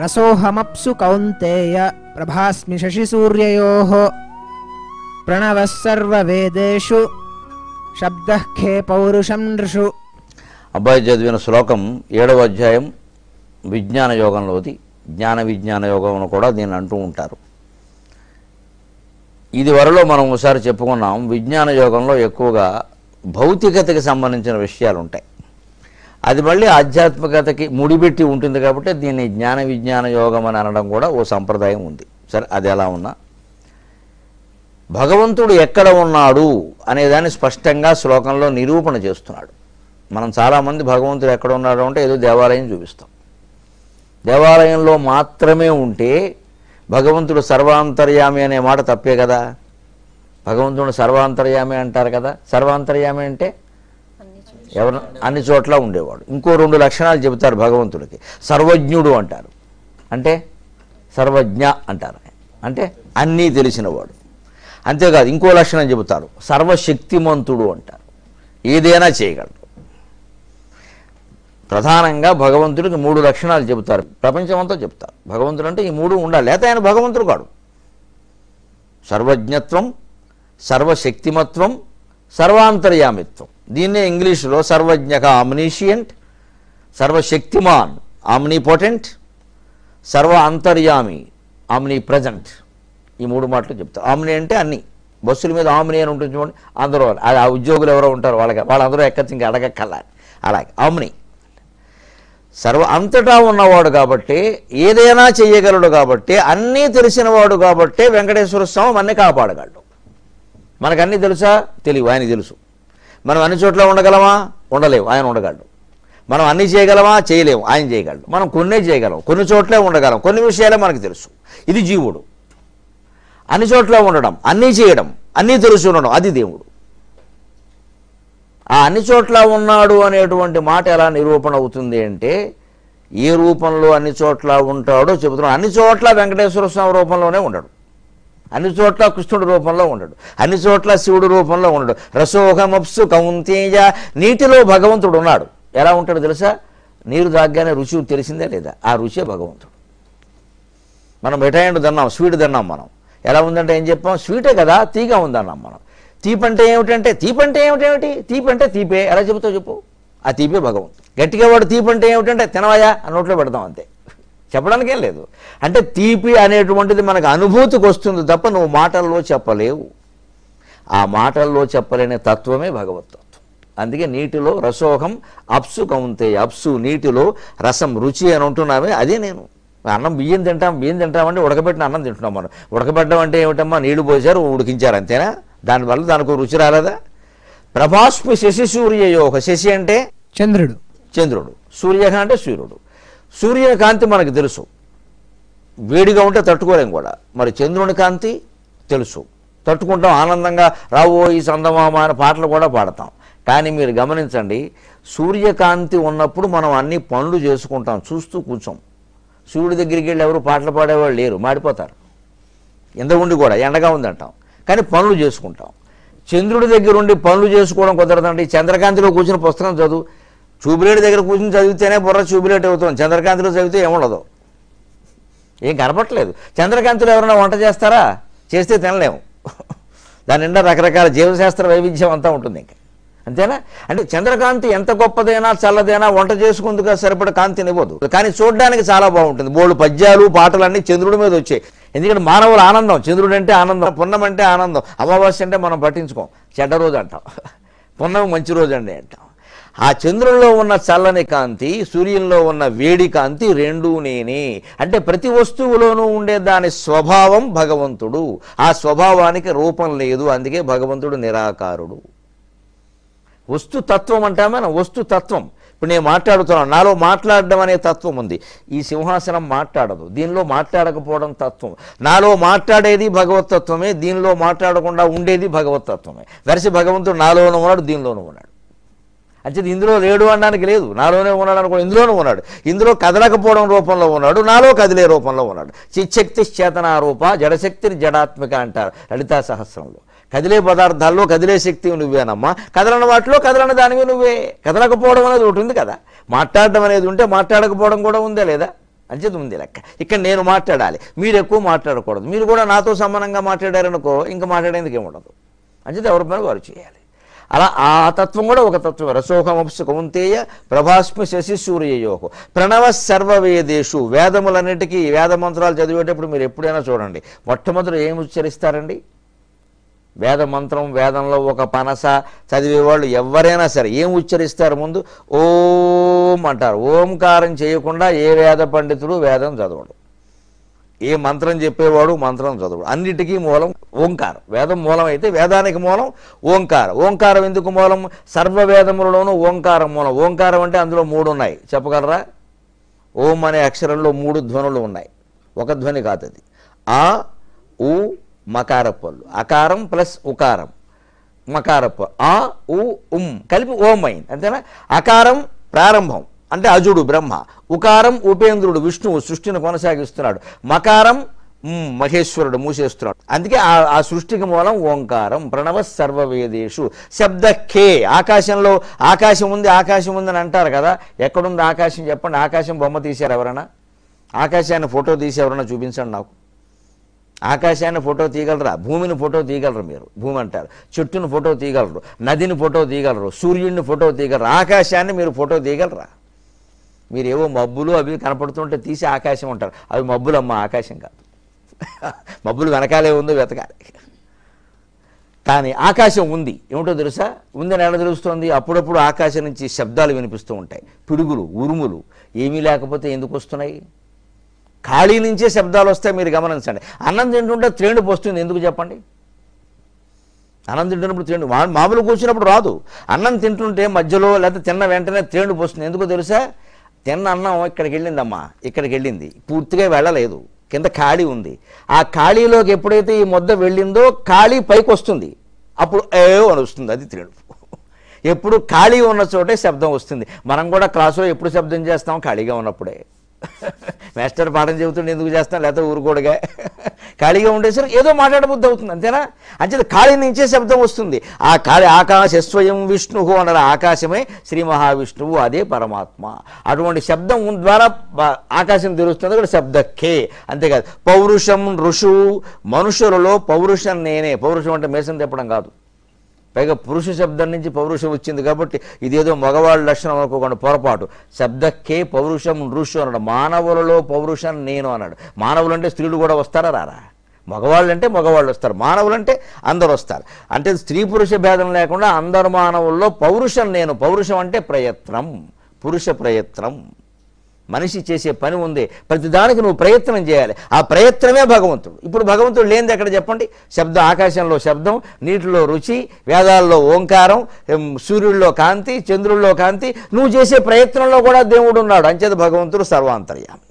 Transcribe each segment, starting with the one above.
రసోహమప్సు కౌంతేయ ప్రభాస్మి శశిసూర్యయోః ప్రణవः సర్వవేదేషు శబ్దఖే పౌరుషం నృషు అబ్బాయి చదివిన శ్లోకం ఏడవ అధ్యాయం విజ్ఞాన యోగంలోది జ్ఞాన విజ్ఞాన యోగం కూడా దీన్ని అంటూ ఉంటారు ఇది వరలో మనం ఒకసారి చెప్పుకున్నాం విజ్ఞాన యోగంలో ఎక్కువగా భౌతికతకి సంబంధించిన విషయాలు ఉంటాయి అది మళ్ళీ ఆధ్యాత్మికతకి ముడిపెట్టి ఉంటుంది కాబట్టి దీన్ని జ్ఞాన విజ్ఞాన యోగం అని అనడం కూడా ఓ సంప్రదాయం ఉంది సరే అది ఎలా ఉన్నా భగవంతుడు ఎక్కడ ఉన్నాడు అనేదాన్ని స్పష్టంగా శ్లోకంలో నిరూపణ చేస్తున్నాడు మనం చాలామంది భగవంతుడు ఎక్కడ ఉన్నాడు అంటే ఏదో దేవాలయం చూపిస్తాం దేవాలయంలో మాత్రమే ఉంటే భగవంతుడు సర్వాంతర్యామి అనే మాట తప్పే కదా భగవంతుడు సర్వాంతర్యామి అంటారు కదా సర్వాంతర్యామి అంటే ఎవరు అన్ని చోట్ల ఉండేవాడు ఇంకో రెండు లక్షణాలు చెబుతారు భగవంతుడికి సర్వజ్ఞుడు అంటారు అంటే సర్వజ్ఞ అంటారు అంటే అన్నీ తెలిసినవాడు అంతేకాదు ఇంకో లక్షణం చెబుతారు సర్వశక్తిమంతుడు అంటారు ఏదైనా చేయగలడు ప్రధానంగా భగవంతుడికి మూడు లక్షణాలు చెబుతారు ప్రపంచమంతా చెప్తారు భగవంతుడు అంటే ఈ మూడు ఉండాలి లేకపోతే ఆయన భగవంతుడు కాడు సర్వజ్ఞత్వం సర్వశక్తిమత్వం సర్వాంతర్యామిత్వం దీన్నే ఇంగ్లీషులో సర్వజ్ఞక ఆమ్నీషియంట్ సర్వశక్తిమాన్ ఆమ్నీపోటెంట్ సర్వ అంతర్యామి ఆమ్నీ ప్రజెంట్ ఈ మూడు మాటలు చెప్తారు ఆమ్ని అంటే అన్ని బస్సుల మీద ఆమ్ని అని ఉంటుంది చూడండి అందరూ అది ఆ ఉద్యోగులు ఎవరో ఉంటారు వాళ్ళకి వాళ్ళందరూ ఎక్కచ్చు ఇంకా అడగక్కల అలాగే ఆమ్ని సర్వ అంతటా ఉన్నవాడు కాబట్టి ఏదైనా చేయగలడు కాబట్టి అన్నీ తెలిసినవాడు కాబట్టి వెంకటేశ్వర స్వామి అన్నీ కాపాడగలడు మనకన్నీ తెలుసా తెలియవు ఆయన తెలుసు మనం అన్ని చోట్ల ఉండగలమా ఉండలేవు ఆయన ఉండగలడు మనం అన్నీ చేయగలమా చేయలేము ఆయన చేయగలడు మనం కొన్నే చేయగలం కొన్ని చోట్లే ఉండగలం కొన్ని విషయాలే మనకు తెలుసు ఇది జీవుడు అన్ని చోట్ల ఉండడం అన్నీ చేయడం అన్నీ తెలుసు ఉండడం అది దేవుడు ఆ అన్ని చోట్ల ఉన్నాడు అనేటువంటి మాట ఎలా నిరూపణ అవుతుంది అంటే ఏ రూపంలో అన్ని చోట్ల ఉంటాడో చెబుతున్నాడు అన్ని చోట్ల వెంకటేశ్వర స్వామి రూపంలోనే ఉండడు అన్ని చోట్ల కృష్ణుడు రూపంలో ఉండడు అన్ని చోట్ల శివుడు రూపంలో ఉండడు రసోహమప్సు కౌంతేయ నీటిలో భగవంతుడు ఉన్నాడు ఎలా ఉంటాడు తెలుసా నీరు తాగానే రుచి తెలిసిందే లేదా ఆ రుచే భగవంతుడు మనం మిఠాయిండు తిన్నాం స్వీట్ తిన్నాం మనం ఎలా ఉందంటే ఏం చెప్పాం స్వీటే కదా తీగా ఉందన్నాం మనం తీపంటే ఏమిటంటే తీపంటే ఏమిటేమిటి తీపంటే తీపే ఎలా చెబుతావు చెప్పు ఆ తీపే భగవంతుడు గట్టిగా వాడు తీపంటే ఏమిటంటే తినవయా నోట్లో పెడతాం అంతే చెప్పడానికి ఏం లేదు అంటే తీపి అనేటువంటిది మనకు అనుభూతికి వస్తుంది తప్ప నువ్వు మాటల్లో చెప్పలేవు ఆ మాటల్లో చెప్పలేని తత్వమే భగవత్ అందుకే నీటిలో రసోహం అప్సు కౌంతే అప్సు నీటిలో రసం రుచి అని ఉంటున్నామే అదే నేను అన్నం బియ్యం తింటాం బియ్యం తింటామంటే ఉడకబెట్టిన అన్నం తింటున్నాం మనం ఉడకబెట్టడం అంటే ఏమిటమ్మా నీళ్లు పోసారు ఉడికించారు అంతేనా దానివల్ల దానికి రుచి రాలేదా ప్రభాస్పు శశి సూర్య యోగ శశి అంటే చంద్రుడు చంద్రుడు సూర్య అంటే సూర్యుడు సూర్యకాంతి మనకు తెలుసు వేడిగా ఉంటే తట్టుకోలేం కూడా మరి చంద్రుని కాంతి తెలుసు తట్టుకుంటాం ఆనందంగా రాబోయి సందమామ అనే పాటలు కూడా పాడతాం కానీ మీరు గమనించండి సూర్యకాంతి ఉన్నప్పుడు మనం అన్ని పనులు చేసుకుంటాం చూస్తూ కూర్చోం సూర్యుడి దగ్గరికి వెళ్ళి ఎవరు పాటలు పాడేవాళ్ళు లేరు మాడిపోతారు ఎండ ఉండి కూడా ఎండగా ఉందంటాం కానీ పనులు చేసుకుంటాం చంద్రుడి దగ్గర ఉండి పనులు చేసుకోవడం కుదరదండి చంద్రకాంతిలో కూర్చుని పుస్తకం చదువు చూపులేడు దగ్గర కూర్చుని చదివితేనే బుర్ర చూపులేటు అవుతుంది చంద్రకాంతిలో చదివితే ఏముండదు ఏం కనపట్లేదు చంద్రకాంతిలో ఎవరైనా వంట చేస్తారా చేస్తే తినలేము దాని నిండా రకరకాల జీవశాస్త్ర వైవిధ్యం అంతా ఉంటుంది ఇంకా అంతేనా అంటే చంద్రకాంతి ఎంత గొప్పదైనా చల్లదైనా వంట చేసుకుందుగా కాంతి ఇవ్వదు కానీ చూడడానికి చాలా బాగుంటుంది బోళ్ళు పద్యాలు పాటలు అన్నీ చంద్రుడి మీద వచ్చాయి ఎందుకంటే మానవుల ఆనందం చంద్రుడు అంటే ఆనందం పున్నం అంటే ఆనందం అమావాస్య అంటే మనం పట్టించుకోం చెడ్డ రోజు అంటాం పున్నం మంచి రోజు అండి అంటాం ఆ చంద్రుల్లో ఉన్న చల్లని కాంతి సూర్యుల్లో ఉన్న వేడి కాంతి రెండూ నేనే అంటే ప్రతి వస్తువులోనూ ఉండే దాని స్వభావం భగవంతుడు ఆ స్వభావానికి రూపం లేదు అందుకే భగవంతుడు నిరాకారుడు వస్తుతత్వం వస్తు వస్తుతత్వం ఇప్పుడు నేను మాట్లాడుతున్నాను నాలో మాట్లాడడం అనే తత్వం ఉంది ఈ సింహాసనం మాట్లాడదు దీనిలో మాట్లాడకపోవడం తత్వం నాలో మాట్లాడేది భగవతత్వమే దీనిలో మాట్లాడకుండా ఉండేది భగవతత్వమే వెరసి భగవంతుడు నాలోనూ ఉన్నాడు దీనిలోనూ ఉన్నాడు అంచేది ఇందులో లేడు అనడానికి లేదు నాలోనే ఉన్నాడు అనుకో ఇందులోనే ఉన్నాడు ఇందులో కదలకపోవడం రూపంలో ఉన్నాడు నాలో కదిలే రూపంలో ఉన్నాడు చిచ్చక్తి చేతనారూప జడశక్తిని జడాత్మిక అంటారు లలితా సహస్రంలో కదిలే పదార్థాల్లో కదిలే శక్తి నువ్వేనమ్మా కదలని వాటిలో కదలని దానివి నువ్వే కదలకపోవడం అనేది ఒకటి ఉంది కదా మాట్లాడడం అనేది ఉంటే మాట్లాడకపోవడం కూడా ఉందే లేదా అంచేది ఉంది లెక్క ఇక్కడ నేను మాట్లాడాలి మీరు ఎక్కువ మాట్లాడకూడదు మీరు కూడా నాతో సమానంగా మాట్లాడారనుకో ఇంకా మాట్లాడేందుకు ఏముండదు అంచేది ఎవరి పని వారు చేయాలి అలా ఆ తత్వం కూడా ఒక తత్వం రసోహమప్సు కౌంతేయ ప్రభాస్మ శశి సూర్యయోహు ప్రణవ సర్వవేదేషు వేదములన్నిటికీ వేదమంత్రాలు చదివేటప్పుడు మీరు ఎప్పుడైనా చూడండి మొట్టమొదటి ఏమి ఉచ్చరిస్తారండి వేద మంత్రం వేదంలో ఒక పనస చదివేవాళ్ళు ఎవరైనా సరే ఏం ఉచ్చరిస్తారు ముందు ఓం అంటారు ఓంకారం చేయకుండా ఏ వేద పండితుడు వేదం చదవడు ఏ మంత్రం చెప్పేవాడు మంత్రం చదవడు అన్నిటికీ మూలం ఓంకారం వేదం మూలం అయితే వేదానికి మూలం ఓంకారం ఓంకారం ఎందుకు మూలం సర్వవేదములలోనూ ఓంకారం మూలం ఓంకారం అంటే అందులో మూడు ఉన్నాయి చెప్పగలరా ఓం అనే అక్షరంలో మూడు ధ్వనులు ఉన్నాయి ఒక ధ్వని కాదు అది ఆ ఉ మకార పళ్ళు అకారం ప్లస్ ఉకారం మకార ఆ ఉ ఉం కలిపి ఓం అయింది అంతేనా అకారం ప్రారంభం అంటే అజుడు బ్రహ్మ ఉకారం ఉపేంద్రుడు విష్ణువు సృష్టిని కొనసాగిస్తున్నాడు మకారం మహేశ్వరుడు మూసేస్తున్నాడు అందుకే ఆ ఆ సృష్టికి మూలం ఓంకారం ప్రణవ సర్వవేదేషు శబ్ద కే ఆకాశంలో ఆకాశం ఉంది ఆకాశం ఉందని అంటారు కదా ఎక్కడుంది ఆకాశం చెప్పండి ఆకాశం బొమ్మ తీశారు ఎవరైనా ఆకాశాన్ని ఫోటో తీసి ఎవరైనా చూపించండి నాకు ఆకాశాన్ని ఫోటో తీయగలరా భూమిని ఫోటో తీయగలరు మీరు భూమి అంటారు చెట్టును ఫోటో తీయగలరు నదిని ఫోటో తీయగలరు సూర్యుడిని ఫోటో తీయగలరు ఆకాశాన్ని మీరు ఫోటో తీయగలరా మీరేవో మబ్బులు అవి కనపడుతుంటే తీసి ఆకాశం అంటారు అవి మబ్బులమ్మ ఆకాశం కాదు మబ్బులు వెనకాలే ఉందో వెతకాలి కానీ ఆకాశం ఉంది ఏమిటో తెలుసా ఉందని ఎలా తెలుస్తోంది అప్పుడప్పుడు ఆకాశం నుంచి శబ్దాలు వినిపిస్తూ ఉంటాయి పిడుగులు ఉరుములు ఏమీ లేకపోతే ఎందుకు వస్తున్నాయి ఖాళీ నుంచే శబ్దాలు వస్తాయి మీరు గమనించండి అన్నం తింటుంటే త్రేణుపు పోస్తుంది ఎందుకు చెప్పండి అన్నం తింటున్నప్పుడు త్రేణు మామూలు కూర్చున్నప్పుడు రాదు అన్నం తింటుంటే మధ్యలో లేకపోతే తిన్న వెంటనే త్రేణుపు పోస్తుంది ఎందుకో తెలుసా తిన్న అన్నం ఇక్కడికి వెళ్ళిందమ్మా ఇక్కడికి వెళ్ళింది పూర్తిగా వెళ్ళలేదు కింద ఖాళీ ఉంది ఆ ఖాళీలోకి ఎప్పుడైతే ఈ ముద్ద వెళ్ళిందో ఖాళీ పైకి వస్తుంది అప్పుడు ఏ వస్తుంది అది తినడు ఎప్పుడు ఖాళీ ఉన్న చోటే శబ్దం వస్తుంది మనం కూడా క్లాసులో ఎప్పుడు శబ్దం చేస్తాం ఖాళీగా ఉన్నప్పుడే మాస్టర్ పాఠం చెబుతుండే ఎందుకు చేస్తాను లేకపోతే ఊరుకోడుగా ఖాళీగా ఉండేసరికి ఏదో మాట్లాడబుద్ధి అవుతుంది అంతేనా అంచేది ఖాళీ నుంచే శబ్దం వస్తుంది ఆ ఖాళీ ఆకాశ స్వయం విష్ణువు అన్న ఆకాశమే శ్రీ మహావిష్ణువు అదే పరమాత్మ అటువంటి శబ్దం ద్వారా ఆకాశం తెలుస్తుంది కూడా శబ్దకే అంతేకాదు పౌరుషం ఋషు మనుషులలో పౌరుషం నేనే పౌరుషం అంటే మేసం తెప్పడం కాదు పైగా పురుష శబ్దం నుంచి పౌరుషం వచ్చింది కాబట్టి ఇదేదో మగవాళ్ళ లక్షణం అనుకోకుండా పొరపాటు శబ్దకే పౌరుషం ఋషు అన్నాడు మానవులలో పౌరుషం నేను అన్నాడు మానవులు అంటే స్త్రీలు కూడా వస్తారా రారా మగవాళ్ళు అంటే మగవాళ్ళు వస్తారు మానవులు అంటే అందరు వస్తారు అంటే స్త్రీ పురుష భేదం లేకుండా అందరు మానవుల్లో పౌరుషం నేను పౌరుషం అంటే ప్రయత్నం పురుష ప్రయత్నం మనిషి చేసే పని ఉంది ప్రతిదానికి నువ్వు ప్రయత్నం చేయాలి ఆ ప్రయత్నమే భగవంతుడు ఇప్పుడు భగవంతుడు లేనిది ఎక్కడ చెప్పండి శబ్దం ఆకాశంలో శబ్దం నీటిలో రుచి వేదాల్లో ఓంకారం సూర్యుల్లో కాంతి చంద్రుల్లో కాంతి నువ్వు చేసే ప్రయత్నంలో కూడా దేవుడు ఉన్నాడు అంచేది భగవంతుడు సర్వాంతర్యామి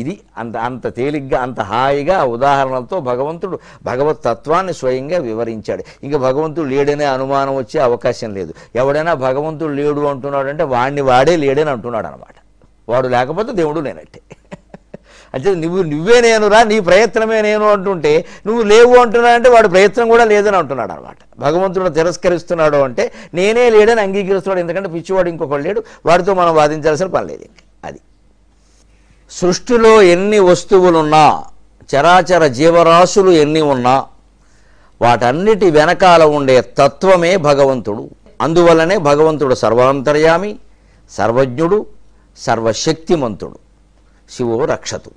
ఇది అంత అంత తేలిగ్గా అంత హాయిగా ఉదాహరణలతో భగవంతుడు భగవత్ తత్వాన్ని స్వయంగా వివరించాడు ఇంకా భగవంతుడు లేడనే అనుమానం వచ్చే అవకాశం లేదు ఎవడైనా భగవంతుడు లేడు అంటున్నాడంటే వాడిని వాడే లేడని అంటున్నాడు అనమాట వాడు లేకపోతే దేవుడు నేనట్టే అంటే నువ్వు నువ్వే నేనురా నీ ప్రయత్నమే నేను అంటుంటే నువ్వు లేవు అంటున్నాడంటే వాడు ప్రయత్నం కూడా లేదని అంటున్నాడు అనమాట భగవంతుడు తిరస్కరిస్తున్నాడు అంటే నేనే లేడని అంగీకరిస్తున్నాడు ఎందుకంటే పిచ్చివాడు ఇంకొకడు లేడు వాడితో మనం వాదించాల్సిన పని లేదు అది సృష్టిలో ఎన్ని వస్తువులున్నా చరాచర జీవరాశులు ఎన్ని ఉన్నా వాటన్నిటి వెనకాల ఉండే తత్వమే భగవంతుడు అందువలనే భగవంతుడు సర్వాంతర్యామి సర్వజ్ఞుడు సర్వశక్తిమంతుడు శివో రక్షతు